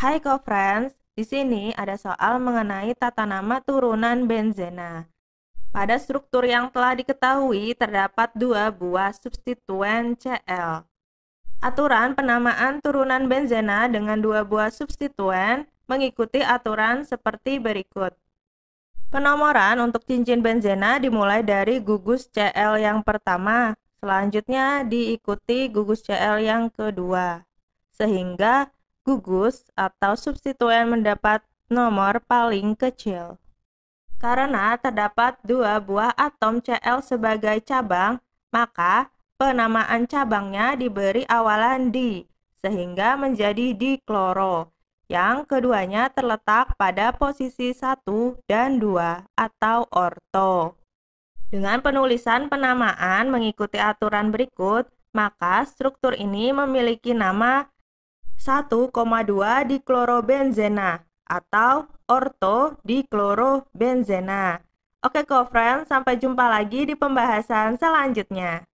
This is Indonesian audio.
Hai co-friends, di sini ada soal mengenai tata nama turunan benzena. Pada struktur yang telah diketahui terdapat dua buah substituen Cl. Aturan penamaan turunan benzena dengan dua buah substituen mengikuti aturan seperti berikut. Penomoran untuk cincin benzena dimulai dari gugus Cl yang pertama, selanjutnya diikuti gugus Cl yang kedua, sehingga gugus atau substituen mendapat nomor paling kecil. Karena terdapat dua buah atom Cl sebagai cabang, maka penamaan cabangnya diberi awalan di, sehingga menjadi dikloro, yang keduanya terletak pada posisi 1 dan 2 atau orto. Dengan penulisan penamaan mengikuti aturan berikut, maka struktur ini memiliki nama 1,2 diklorobenzena atau orto diklorobenzena. Oke co-friends, sampai jumpa lagi di pembahasan selanjutnya.